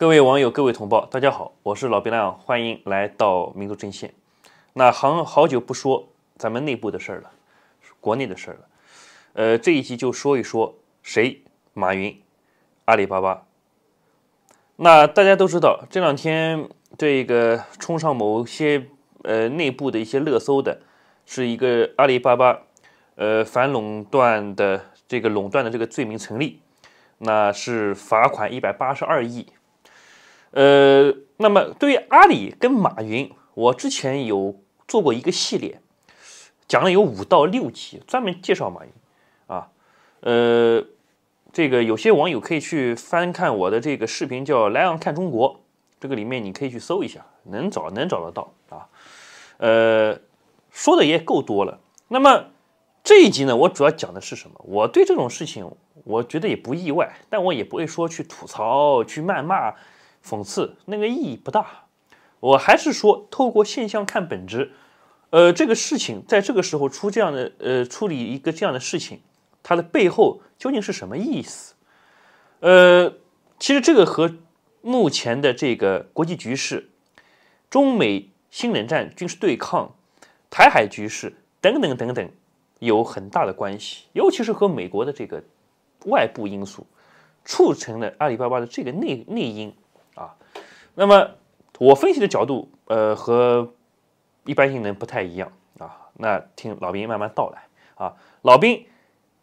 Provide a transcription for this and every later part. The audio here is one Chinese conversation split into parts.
各位网友，各位同胞，大家好，我是老毕亮，欢迎来到民族阵线。那行好久不说咱们内部的事儿了，国内的事儿了。呃，这一期就说一说谁，马云，阿里巴巴。那大家都知道，这两天这个冲上某些呃内部的一些热搜的，是一个阿里巴巴，呃，反垄断的这个垄断的这个罪名成立，那是罚款一百八十二亿。呃，那么对于阿里跟马云，我之前有做过一个系列，讲了有五到六集，专门介绍马云啊。呃，这个有些网友可以去翻看我的这个视频，叫“莱昂看中国”，这个里面你可以去搜一下，能找能找得到啊。呃，说的也够多了。那么这一集呢，我主要讲的是什么？我对这种事情，我觉得也不意外，但我也不会说去吐槽，去谩骂。讽刺那个意义不大，我还是说透过现象看本质。呃，这个事情在这个时候出这样的呃处理一个这样的事情，它的背后究竟是什么意思？呃，其实这个和目前的这个国际局势、中美新冷战、军事对抗、台海局势等等等等有很大的关系，尤其是和美国的这个外部因素促成了阿里巴巴的这个内内因。啊，那么我分析的角度，呃，和一般性能不太一样啊。那听老兵慢慢道来啊。老兵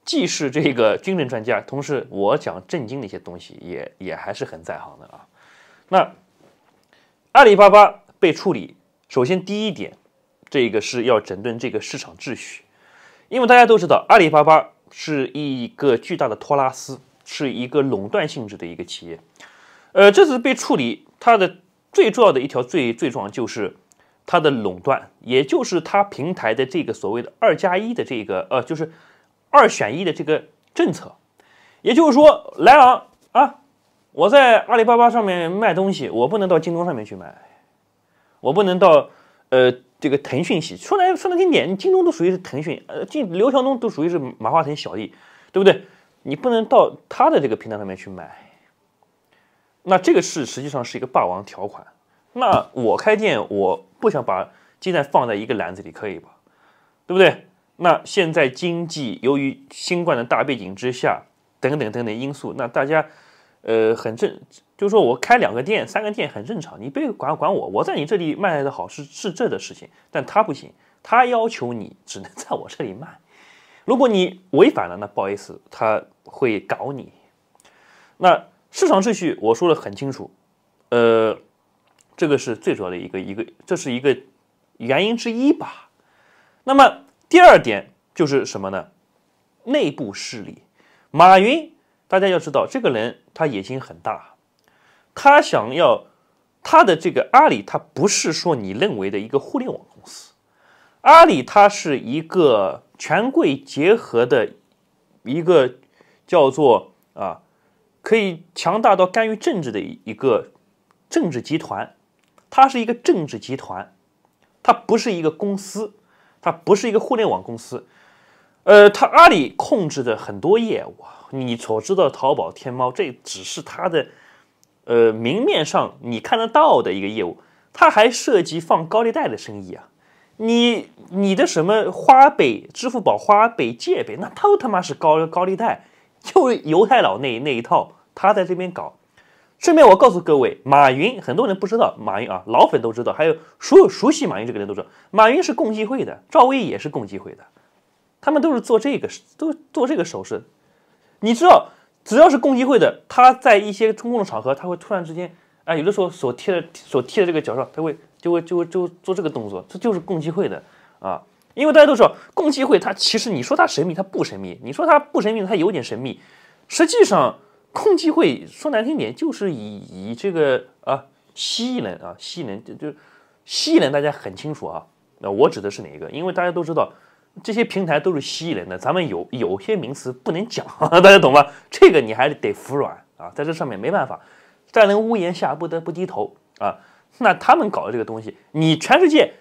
既是这个军人专家，同时我讲政经的一些东西，也也还是很在行的啊。那阿里巴巴被处理，首先第一点，这个是要整顿这个市场秩序，因为大家都知道，阿里巴巴是一个巨大的托拉斯，是一个垄断性质的一个企业。呃，这次被处理，它的最重要的一条，最最重要就是它的垄断，也就是它平台的这个所谓的“二加一”的这个，呃，就是二选一的这个政策。也就是说，莱昂啊，我在阿里巴巴上面卖东西，我不能到京东上面去买，我不能到呃这个腾讯系。说来说难经典，京东都属于是腾讯，呃，刘强东都属于是马化腾小弟，对不对？你不能到他的这个平台上面去买。那这个是实际上是一个霸王条款。那我开店，我不想把鸡蛋放在一个篮子里，可以吧？对不对？那现在经济由于新冠的大背景之下，等等等等因素，那大家，呃，很正，就是说我开两个店、三个店很正常，你别管管我，我在你这里卖的好是是这的事情。但他不行，他要求你只能在我这里卖。如果你违反了，那不好意思，他会搞你。那。市场秩序，我说的很清楚，呃，这个是最主要的一个一个，这是一个原因之一吧。那么第二点就是什么呢？内部势力。马云，大家要知道，这个人他野心很大，他想要他的这个阿里，他不是说你认为的一个互联网公司，阿里它是一个权贵结合的一个叫做啊。可以强大到干预政治的一一个政治集团，它是一个政治集团，它不是一个公司，它不是一个互联网公司，呃，它阿里控制的很多业务，你所知道淘宝、天猫，这只是它的呃明面上你看得到的一个业务，它还涉及放高利贷的生意啊，你你的什么花呗、支付宝花呗、借呗，那都他妈是高高利贷，就犹太佬那那一套。他在这边搞，顺便我告诉各位，马云很多人不知道马云啊，老粉都知道，还有所有熟悉马云这个人，都知道马云是共济会的，赵薇也是共济会的，他们都是做这个，都做这个手势。你知道，只要是共济会的，他在一些公共场合，他会突然之间，哎，有的时候手贴的，手贴的这个脚上，他会就会就会就做这个动作，这就是共济会的啊。因为大家都知道，共济会，它其实你说它神秘，它不神秘；你说它不神秘，它有点神秘。实际上。空机会说难听点，就是以以这个啊，吸人啊，吸人就就吸人，大家很清楚啊。那我指的是哪一个？因为大家都知道，这些平台都是吸人的。咱们有有些名词不能讲，大家懂吗？这个你还得服软啊，在这上面没办法，在那屋檐下不得不低头啊。那他们搞的这个东西，你全世界。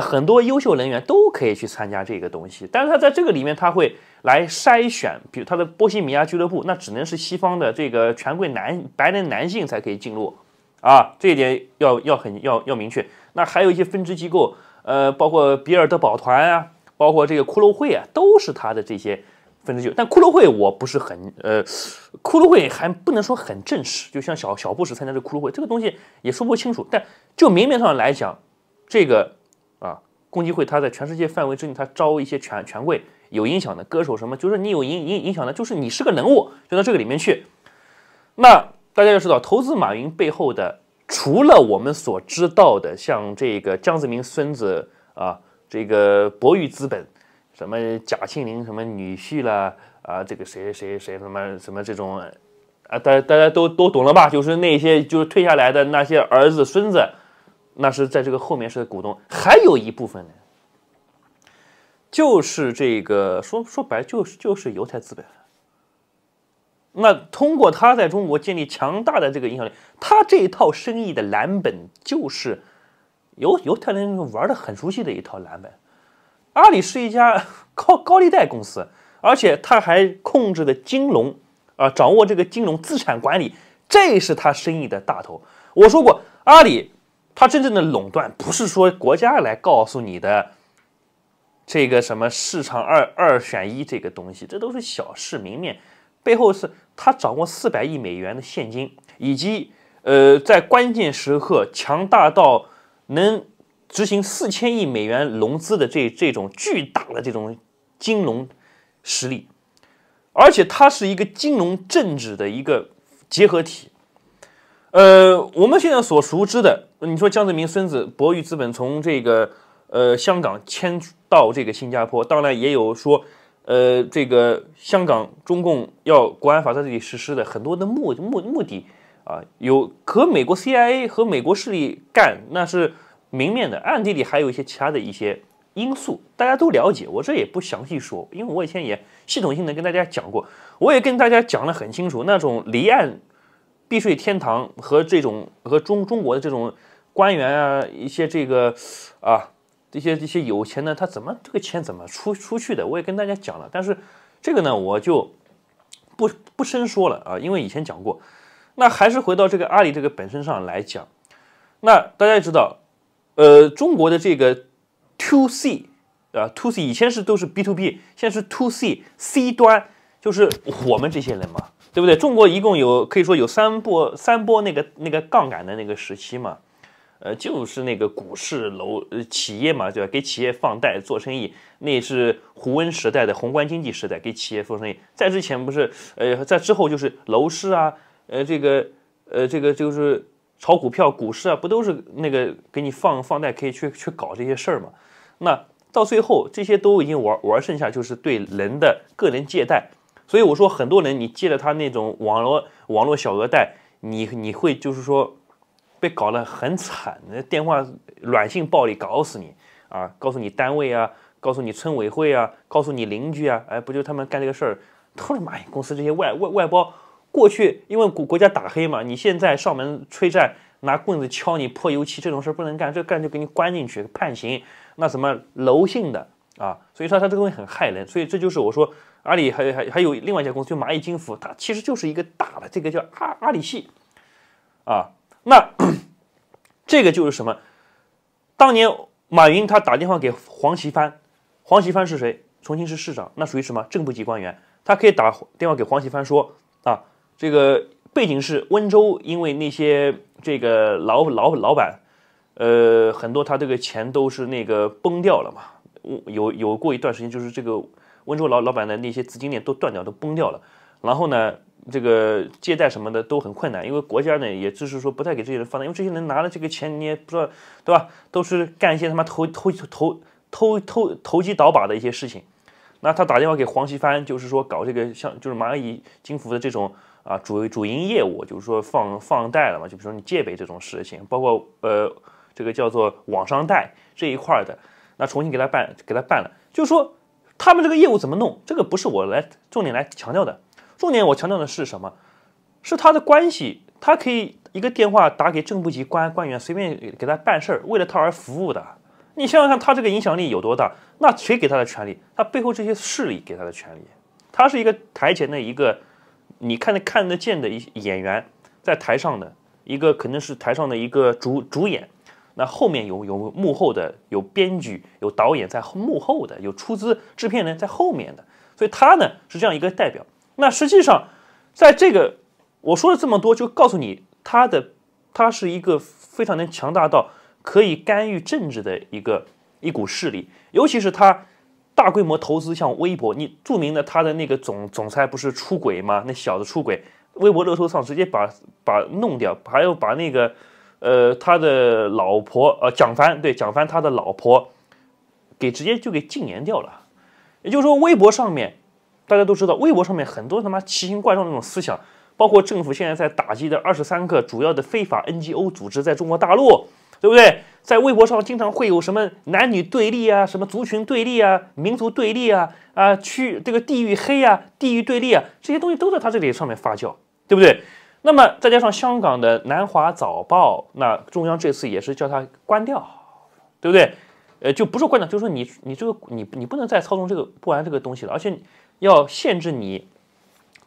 很多优秀人员都可以去参加这个东西，但是他在这个里面他会来筛选，比如他的波西米亚俱乐部，那只能是西方的这个权贵男白人男性才可以进入啊，这一点要要很要要明确。那还有一些分支机构，呃，包括比尔德堡团啊，包括这个骷髅会啊，都是他的这些分支机构。但骷髅会我不是很，呃，骷髅会还不能说很正式，就像小小布什参加这个骷髅会，这个东西也说不清楚。但就明面上来讲，这个。共济会，它在全世界范围之内，它招一些权权贵、有影响的歌手什么，就是你有影影影响的，就是你是个人物，就到这个里面去。那大家要知道，投资马云背后的，除了我们所知道的，像这个江泽民孙子啊，这个博裕资本，什么贾庆林什么女婿啦啊，这个谁谁谁什么什么这种啊，大大家都都懂了吧？就是那些就是退下来的那些儿子孙子。那是在这个后面是股东，还有一部分呢，就是这个说说白就是就是犹太资本。那通过他在中国建立强大的这个影响力，他这一套生意的蓝本就是犹犹太人玩的很熟悉的一套蓝本。阿里是一家靠高利贷公司，而且他还控制的金融啊，掌握这个金融资产管理，这是他生意的大头。我说过，阿里。他真正的垄断不是说国家来告诉你的，这个什么市场二二选一这个东西，这都是小市民面，背后是他掌握四百亿美元的现金，以及呃在关键时刻强大到能执行四千亿美元融资的这这种巨大的这种金融实力，而且它是一个金融政治的一个结合体，呃我们现在所熟知的。你说江泽民孙子博裕资本从这个呃香港迁到这个新加坡，当然也有说，呃这个香港中共要国安法在这里实施的很多的目目目的啊，有和美国 CIA 和美国势力干那是明面的，暗地里还有一些其他的一些因素，大家都了解，我这也不详细说，因为我以前也系统性的跟大家讲过，我也跟大家讲的很清楚，那种离岸避税天堂和这种和中中国的这种。官员啊，一些这个，啊，这些这些有钱的，他怎么这个钱怎么出出去的？我也跟大家讲了，但是这个呢，我就不不深说了啊，因为以前讲过。那还是回到这个阿里这个本身上来讲，那大家也知道，呃，中国的这个 To C 啊 To C，以前是都是 B to B，现在是 To C，C 端就是我们这些人嘛，对不对？中国一共有可以说有三波三波那个那个杠杆的那个时期嘛。呃，就是那个股市楼企业嘛，对吧？给企业放贷做生意，那是胡温时代的宏观经济时代，给企业做生意。在之前不是，呃，在之后就是楼市啊，呃，这个呃，这个就是炒股票、股市啊，不都是那个给你放放贷，可以去去搞这些事儿嘛？那到最后，这些都已经玩玩剩下就是对人的个人借贷。所以我说，很多人你借了他那种网络网络小额贷你你会就是说。被搞得很惨，那电话软性暴力搞死你啊！告诉你单位啊，告诉你村委会啊，告诉你邻居啊，哎，不就他们干这个事儿？他说：“妈呀，公司这些外外外包，过去因为国国家打黑嘛，你现在上门催债，拿棍子敲你，泼油漆这种事儿不能干，这干就给你关进去判刑。那什么柔性的啊？所以说他这个东西很害人。所以这就是我说阿里还还还有另外一家公司，就蚂蚁金服，它其实就是一个大的，这个叫阿阿里系啊。”那 这个就是什么？当年马云他打电话给黄奇帆，黄奇帆是谁？重庆市市长，那属于什么正部级官员？他可以打电话给黄奇帆说：“啊，这个背景是温州，因为那些这个老老老板，呃，很多他这个钱都是那个崩掉了嘛。有有过一段时间，就是这个温州老老板的那些资金链都断掉，都崩掉了。然后呢？”这个借贷什么的都很困难，因为国家呢，也只是说不太给这些人放贷，因为这些人拿了这个钱，你也不知道，对吧？都是干一些他妈投投投投投投机倒把的一些事情。那他打电话给黄奇帆，就是说搞这个像就是蚂蚁金服的这种啊主主营业务，就是说放放贷了嘛，就比如说你借呗这种事情，包括呃这个叫做网上贷这一块的，那重新给他办给他办了，就是说他们这个业务怎么弄，这个不是我来重点来强调的。重点我强调的是什么？是他的关系，他可以一个电话打给正部级官官员，随便给他办事儿，为了他而服务的。你想想看，他这个影响力有多大？那谁给他的权利？他背后这些势力给他的权利？他是一个台前的一个你看得看得见的一演员，在台上的一个，可能是台上的一个主主演。那后面有有幕后的，有编剧、有导演在幕后的，有出资制片人在后面的。所以他呢是这样一个代表。那实际上，在这个我说了这么多，就告诉你，他的他是一个非常能强大到可以干预政治的一个一股势力，尤其是他大规模投资，像微博，你著名的他的那个总总裁不是出轨吗？那小子出轨，微博热搜上直接把把弄掉，还有把那个呃他的老婆呃蒋凡对蒋凡他的老婆给直接就给禁言掉了，也就是说微博上面。大家都知道，微博上面很多他妈奇形怪状那种思想，包括政府现在在打击的二十三个主要的非法 NGO 组织，在中国大陆，对不对？在微博上经常会有什么男女对立啊，什么族群对立啊，民族对立啊，啊区这个地域黑啊，地域对立啊，这些东西都在他这里上面发酵，对不对？那么再加上香港的南华早报，那中央这次也是叫他关掉，对不对？呃，就不是关掉，就是说你你这个你你不能再操纵这个不玩这个东西了，而且。要限制你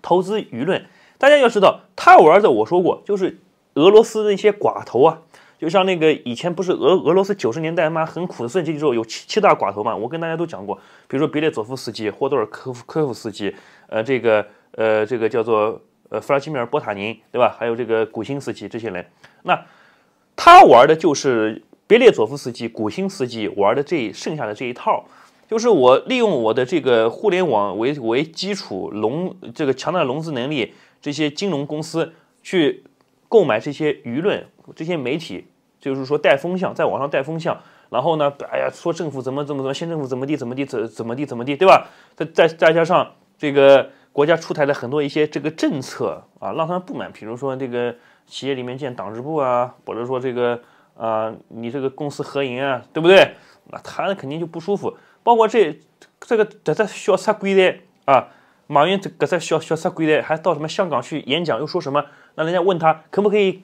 投资舆论，大家要知道他玩的，我说过，就是俄罗斯的一些寡头啊，就像那个以前不是俄俄罗斯九十年代嘛，很苦的岁月之后有七七大寡头嘛，我跟大家都讲过，比如说别列佐夫斯基、霍多尔科夫科夫斯基，呃，这这个呃，这个叫做呃弗拉基米尔波塔宁，对吧？还有这个古辛斯基这些人，那他玩的就是别列佐夫斯基、古辛斯基玩的这剩下的这一套。就是我利用我的这个互联网为为基础，融这个强大的融资能力，这些金融公司去购买这些舆论，这些媒体，就是说带风向，在网上带风向，然后呢，哎呀，说政府怎么怎么怎么，县政府怎么地怎么地怎怎么地怎么地，对吧？再再再加上这个国家出台的很多一些这个政策啊，让他们不满，比如说这个企业里面建党支部啊，或者说这个啊，你这个公私合营啊，对不对？那他肯定就不舒服。包括这这个这这小色龟的啊，马云这这小小色龟的还到什么香港去演讲，又说什么？那人家问他可不可以，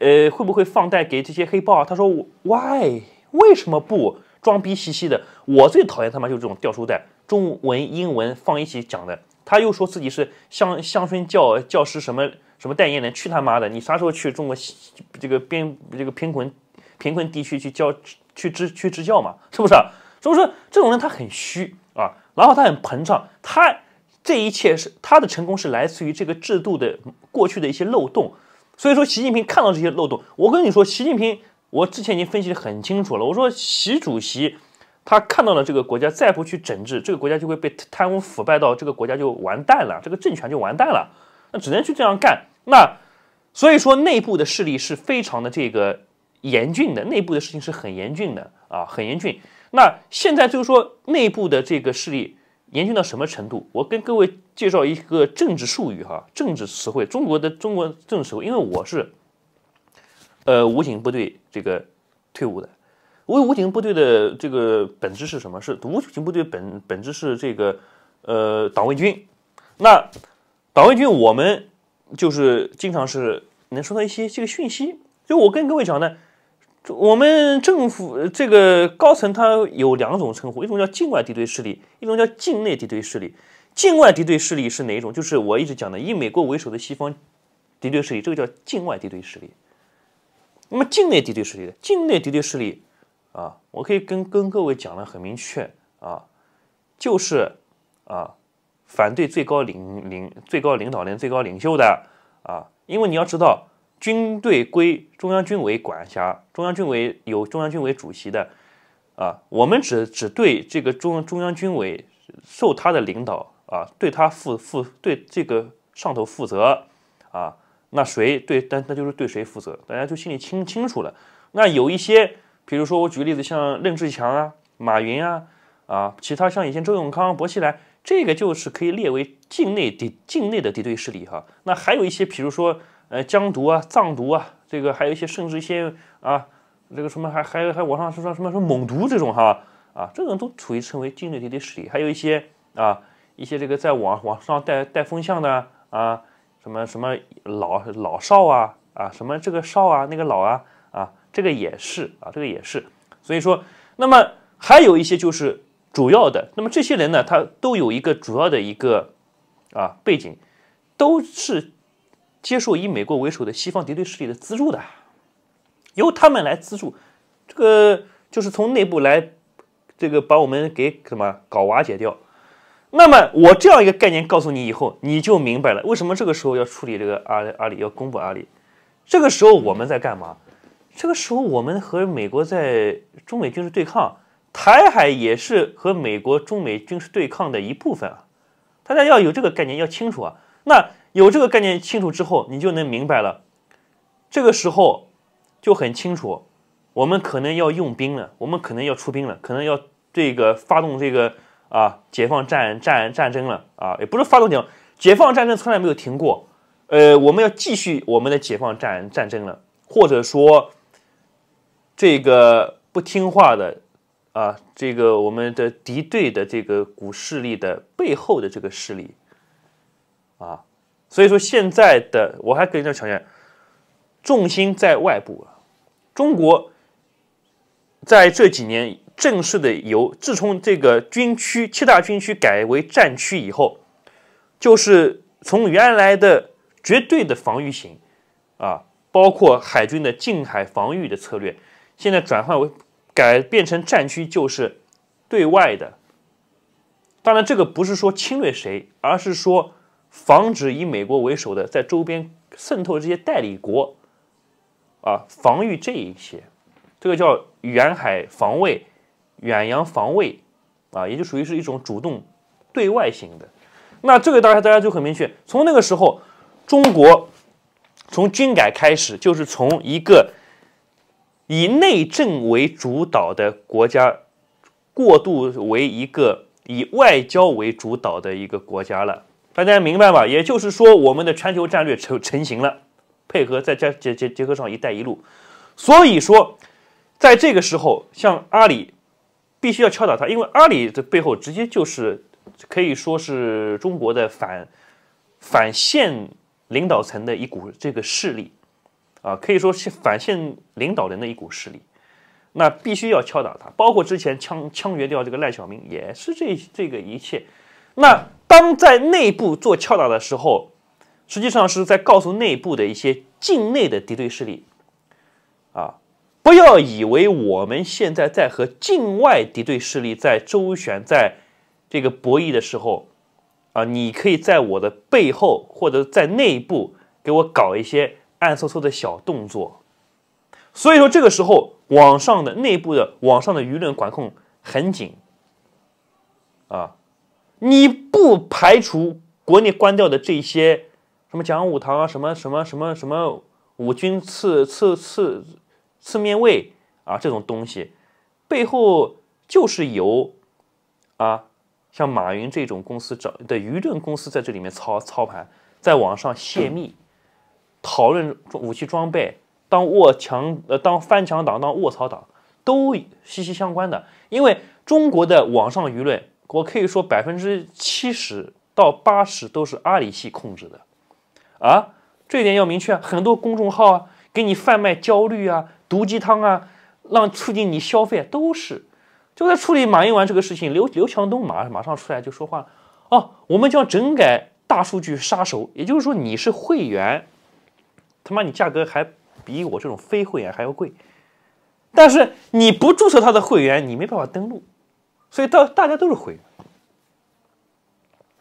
呃，会不会放贷给这些黑豹？他说 Why？为什么不装逼兮兮的？我最讨厌他妈就这种吊书袋，中文英文放一起讲的。他又说自己是乡乡村教教师，什么什么代言人？去他妈的！你啥时候去中国这个边这个贫困贫困地区去教去支去支教嘛？是不是？所以说这种人他很虚啊，然后他很膨胀，他这一切是他的成功是来自于这个制度的过去的一些漏洞。所以说习近平看到这些漏洞，我跟你说，习近平我之前已经分析的很清楚了。我说习主席他看到了这个国家再不去整治，这个国家就会被贪污腐败到，这个国家就完蛋了，这个政权就完蛋了。那只能去这样干。那所以说内部的势力是非常的这个严峻的，内部的事情是很严峻的啊，很严峻。那现在就是说，内部的这个势力严峻到什么程度？我跟各位介绍一个政治术语哈，政治词汇，中国的中国政治词汇，因为我是，呃，武警部队这个退伍的，为武警部队的这个本质是什么？是武警部队本本质是这个，呃，党卫军。那党卫军我们就是经常是能收到一些这个讯息，所以我跟各位讲呢。我们政府这个高层他有两种称呼，一种叫境外敌对势力，一种叫境内敌对势力。境外敌对势力是哪一种？就是我一直讲的以美国为首的西方敌对势力，这个叫境外敌对势力。那么境内敌对势力，境内敌对势力啊，我可以跟跟各位讲的很明确啊，就是啊，反对最高领领最高领导人最高领袖的啊，因为你要知道。军队归中央军委管辖，中央军委有中央军委主席的，啊，我们只只对这个中中央军委受他的领导啊，对他负负对这个上头负责啊，那谁对，但那就是对谁负责，大家就心里清清楚了。那有一些，比如说我举例子，像任志强啊、马云啊，啊，其他像以前周永康、薄熙来，这个就是可以列为境内敌境内的敌对势力哈。那还有一些，比如说。呃，疆独啊，藏独啊，这个还有一些甚至一些啊，这个什么还还还往上说说什么什么蒙毒这种哈啊，这种都处于称为近距离的势力，还有一些啊，一些这个在网网上带带风向的啊，什么什么老老少啊啊，什么这个少啊那个老啊啊，这个也是啊，这个也是，所以说，那么还有一些就是主要的，那么这些人呢，他都有一个主要的一个啊背景，都是。接受以美国为首的西方敌对势力的资助的，由他们来资助，这个就是从内部来，这个把我们给什么搞瓦解掉。那么我这样一个概念告诉你以后，你就明白了为什么这个时候要处理这个阿阿里要公布阿里。这个时候我们在干嘛？这个时候我们和美国在中美军事对抗，台海也是和美国中美军事对抗的一部分啊。大家要有这个概念，要清楚啊。那。有这个概念清楚之后，你就能明白了。这个时候就很清楚，我们可能要用兵了，我们可能要出兵了，可能要这个发动这个啊解放战战战争了啊！也不是发动，解放战争从来没有停过。呃，我们要继续我们的解放战战争了，或者说这个不听话的啊，这个我们的敌对的这个股势力的背后的这个势力啊。所以说，现在的我还跟大家强调，重心在外部。中国在这几年正式的由，自从这个军区七大军区改为战区以后，就是从原来的绝对的防御型啊，包括海军的近海防御的策略，现在转换为改变成战区，就是对外的。当然，这个不是说侵略谁，而是说。防止以美国为首的在周边渗透这些代理国，啊，防御这一些，这个叫远海防卫、远洋防卫，啊，也就属于是一种主动对外型的。那这个大家大家就很明确，从那个时候，中国从军改开始，就是从一个以内政为主导的国家，过渡为一个以外交为主导的一个国家了。大家明白吧？也就是说，我们的全球战略成成型了，配合再加结结结合上“一带一路”，所以说，在这个时候，像阿里，必须要敲打他，因为阿里的背后直接就是，可以说是中国的反反现领导层的一股这个势力，啊，可以说是反现领导人的一股势力，那必须要敲打他，包括之前枪枪决掉这个赖小民，也是这这个一切，那。当在内部做敲打的时候，实际上是在告诉内部的一些境内的敌对势力，啊，不要以为我们现在在和境外敌对势力在周旋，在这个博弈的时候，啊，你可以在我的背后或者在内部给我搞一些暗搓搓的小动作。所以说，这个时候网上的内部的网上的舆论管控很紧，啊。你不排除国内关掉的这些什么讲武堂啊，什么什么什么什么五军次次次次面卫啊这种东西，背后就是有啊像马云这种公司找的舆论公司在这里面操操盘，在网上泄密、讨论武器装备、当卧墙呃、当翻墙党、当卧槽党都息息相关的，因为中国的网上舆论。我可以说百分之七十到八十都是阿里系控制的，啊，这一点要明确。很多公众号啊，给你贩卖焦虑啊、毒鸡汤啊，让促进你消费，都是。就在处理马云玩这个事情，刘刘强东马马上出来就说话，了，哦，我们将整改大数据杀手，也就是说你是会员，他妈你价格还比我这种非会员还要贵，但是你不注册他的会员，你没办法登录。所以，到大家都是会员，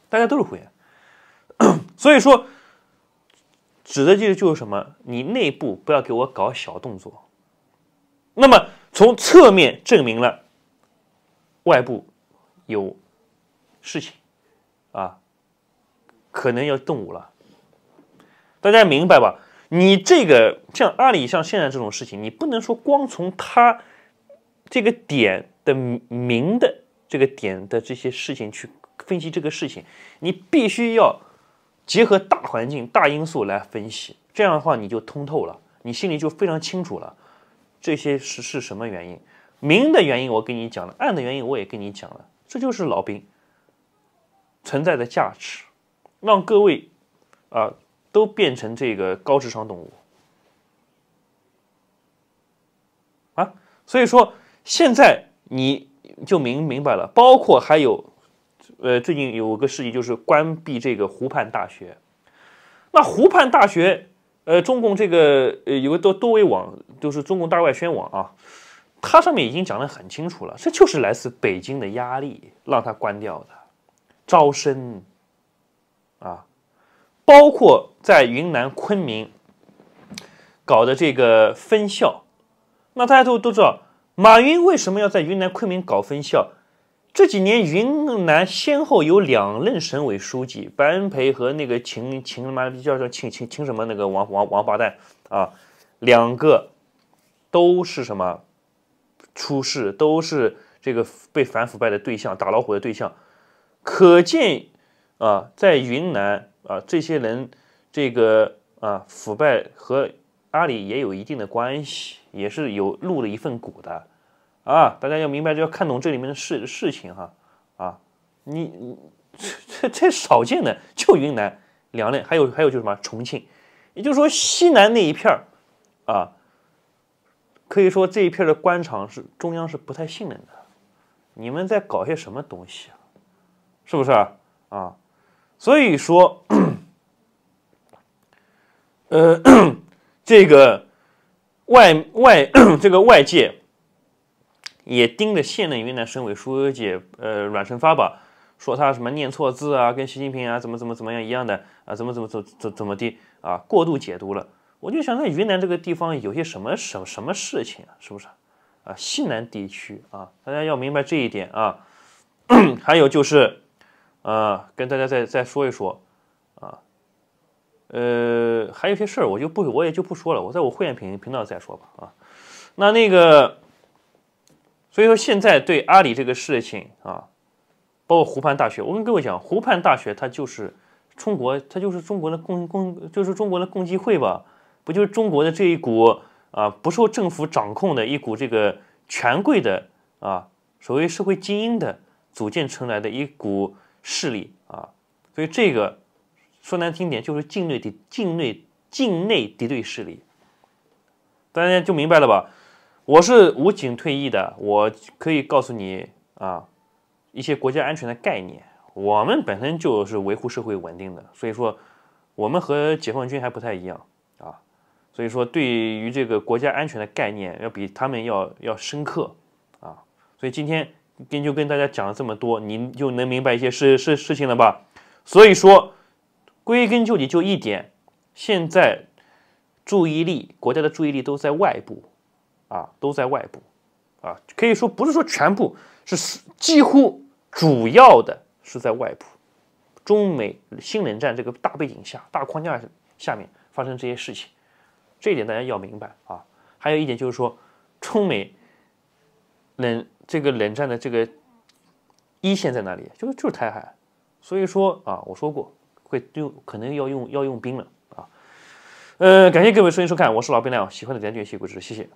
大家都是会员。所以说，指的其实就是什么？你内部不要给我搞小动作，那么从侧面证明了外部有事情啊，可能要动武了。大家明白吧？你这个像阿里，像现在这种事情，你不能说光从他这个点的名的。这个点的这些事情去分析这个事情，你必须要结合大环境、大因素来分析。这样的话，你就通透了，你心里就非常清楚了。这些是是什么原因？明的原因我跟你讲了，暗的原因我也跟你讲了。这就是老兵存在的价值，让各位啊都变成这个高智商动物啊。所以说，现在你。就明明白了，包括还有，呃，最近有个事情就是关闭这个湖畔大学。那湖畔大学，呃，中共这个呃有个多多维网，都是中共大外宣网啊，它上面已经讲得很清楚了，这就是来自北京的压力，让它关掉的招生啊，包括在云南昆明搞的这个分校，那大家都都知道。马云为什么要在云南昆明搞分校？这几年云南先后有两任省委书记白恩培和那个秦秦什么叫叫秦秦秦什么那个王王王八蛋啊，两个都是什么出事都是这个被反腐败的对象打老虎的对象，可见啊在云南啊这些人这个啊腐败和阿里也有一定的关系，也是有入了一份股的。啊，大家要明白，就要看懂这里面的事事情哈。啊，你这这这少见的，就云南两类，还有还有就是什么重庆，也就是说西南那一片儿，啊，可以说这一片的官场是中央是不太信任的。你们在搞些什么东西啊？是不是啊？所以说，呃，这个外外这个外界。也盯着现任云南省委书记呃阮成发吧，说他什么念错字啊，跟习近平啊怎么怎么怎么样一样的啊，怎么怎么怎怎怎么的啊，过度解读了。我就想在云南这个地方有些什么什什么事情啊，是不是啊？西南地区啊，大家要明白这一点啊。还有就是，呃，跟大家再再说一说啊，呃，还有些事儿我就不我也就不说了，我在我会员频频道再说吧啊。那那个。所以说现在对阿里这个事情啊，包括湖畔大学，我跟各位讲，湖畔大学它就是中国，它就是中国的共共，就是中国的共济会吧？不就是中国的这一股啊不受政府掌控的一股这个权贵的啊，所谓社会精英的组建成来的一股势力啊。所以这个说难听点，就是境内的境内境内敌对势力，大家就明白了吧？我是武警退役的，我可以告诉你啊，一些国家安全的概念。我们本身就是维护社会稳定的，所以说我们和解放军还不太一样啊。所以说，对于这个国家安全的概念，要比他们要要深刻啊。所以今天跟就跟大家讲了这么多，您就能明白一些事事事情了吧？所以说，归根究底就一点，现在注意力国家的注意力都在外部。啊，都在外部，啊，可以说不是说全部，是几乎主要的是在外部。中美新冷战这个大背景下、大框架下面发生这些事情，这一点大家要明白啊。还有一点就是说，中美冷这个冷战的这个一线在哪里？就就是台海。所以说啊，我说过会用可能要用要用兵了啊。呃，感谢各位收听收看，我是老兵亮，喜欢的点点关注支谢谢。